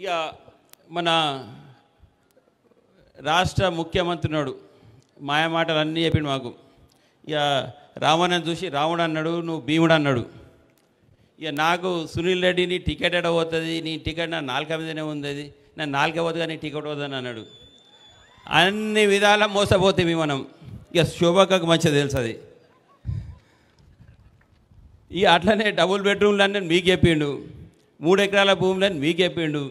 ఇక మన రాష్ట్ర ముఖ్యమంత్రినాడు మాయమాటలు అన్నీ చెప్పిండు మాకు ఇక రావణని చూసి రావణు అన్నాడు నువ్వు భీముడు అన్నాడు ఇక నాకు సునీల్ రెడ్డి నీ టికెట్ పోతుంది నీ టికెట్ నా నాలుక మీదనే ఉంది నా నాలుక పోదు కానీ టికెట్ పోదని అన్నాడు అన్ని విధాల మోసపోతే మేము మనం ఇక శోభకకు మంచిగా తెలుసు అది ఇక అట్లనే డబుల్ బెడ్రూమ్లు అన్నీ మీకు చెప్పిండు మూడు ఎకరాల భూములని మీకు చెప్పిండు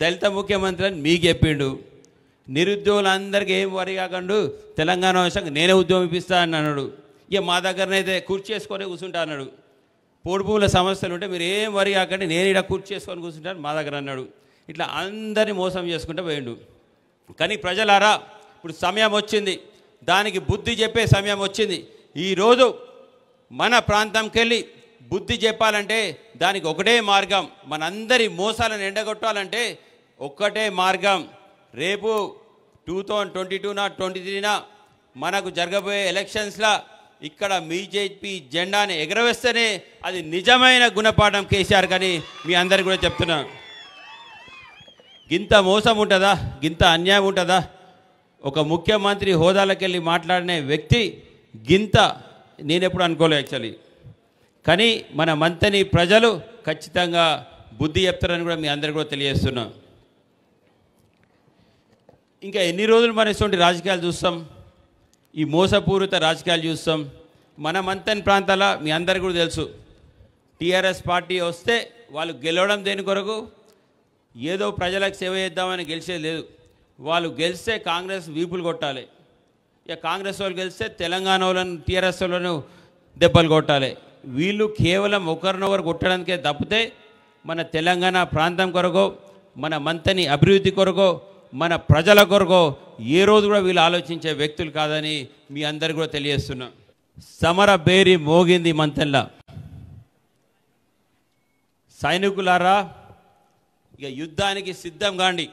దళిత ముఖ్యమంత్రి అని మీకు చెప్పిండు నిరుద్యోగులందరికీ ఏం వరి కాకండు తెలంగాణ వచ్చాక నేనే ఉద్యోగం ఇప్పిస్తా అని అన్నాడు ఇక మా దగ్గరనైతే కుర్చీ చేసుకొని కూర్చుంటా అన్నాడు పూల సమస్యలు ఉంటే మీరు ఏం వరి కాకండి నేను ఇక్కడ కుర్చీ చేసుకొని కూర్చుంటాను మా దగ్గర అన్నాడు ఇట్లా అందరినీ మోసం చేసుకుంటూ పోయిండు కానీ ప్రజలారా ఇప్పుడు సమయం వచ్చింది దానికి బుద్ధి చెప్పే సమయం వచ్చింది ఈరోజు మన ప్రాంతంకెళ్ళి బుద్ధి చెప్పాలంటే దానికి ఒకటే మార్గం మనందరి మోసాలను ఎండగొట్టాలంటే ఒక్కటే మార్గం రేపు టూ థౌజండ్ ట్వంటీ టూనా ట్వంటీ త్రీనా మనకు జరగబోయే ఎలక్షన్స్లో ఇక్కడ బీజేపీ జెండాని ఎగరవేస్తేనే అది నిజమైన గుణపాఠం కేసీఆర్ కానీ మీ అందరికి కూడా చెప్తున్నా గింత మోసం ఉంటుందా గింత అన్యాయం ఉంటుందా ఒక ముఖ్యమంత్రి హోదాలకెళ్ళి మాట్లాడిన వ్యక్తి గింత నేనెప్పుడు అనుకోలే యాక్చువల్లీ కానీ మన మంతని ప్రజలు ఖచ్చితంగా బుద్ధి చెప్తారని కూడా మీ అందరికీ కూడా తెలియజేస్తున్నాం ఇంకా ఎన్ని రోజులు మన ఇటువంటి రాజకీయాలు చూస్తాం ఈ మోసపూరిత రాజకీయాలు చూస్తాం మన మంతని ప్రాంతాల మీ అందరికీ కూడా తెలుసు టీఆర్ఎస్ పార్టీ వస్తే వాళ్ళు గెలవడం దేని కొరకు ఏదో ప్రజలకు సేవ చేద్దామని గెలిచేది లేదు వాళ్ళు గెలిస్తే కాంగ్రెస్ వీపులు కొట్టాలి ఇక కాంగ్రెస్ వాళ్ళు గెలిస్తే తెలంగాణ వాళ్ళను టీఆర్ఎస్ వాళ్ళను దెబ్బలు కొట్టాలి వీళ్ళు కేవలం ఒకరినొకరు కొట్టడానికే తప్పితే మన తెలంగాణ ప్రాంతం కొరకు మన మంతని అభివృద్ధి కొరకు మన ప్రజల కొరకు ఏ రోజు కూడా వీళ్ళు ఆలోచించే వ్యక్తులు కాదని మీ అందరు కూడా తెలియజేస్తున్నా సమర బేరి మోగింది మంతెల్లా సైనికులారా ఇక యుద్ధానికి సిద్ధం కాండి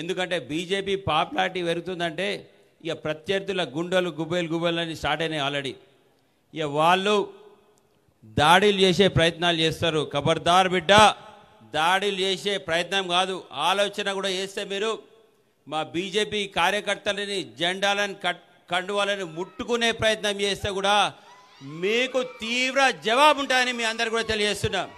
ఎందుకంటే బీజేపీ పాపులారిటీ పెరుగుతుందంటే ఇక ప్రత్యర్థుల గుండెలు గుబ్బేలు గుబ్బేలు అని స్టార్ట్ అయినాయి ఆల్రెడీ ఇక వాళ్ళు దాడిలు చేసే ప్రయత్నాలు చేస్తారు ఖబర్దార్ బిడ్డ దాడిలు చేసే ప్రయత్నం కాదు ఆలోచన కూడా చేస్తే మీరు మా బీజేపీ కార్యకర్తలని జెండాలను కట్ కండువాలని ముట్టుకునే ప్రయత్నం చేస్తే కూడా మీకు తీవ్ర జవాబు ఉంటాయని మీ అందరు కూడా తెలియజేస్తున్నాం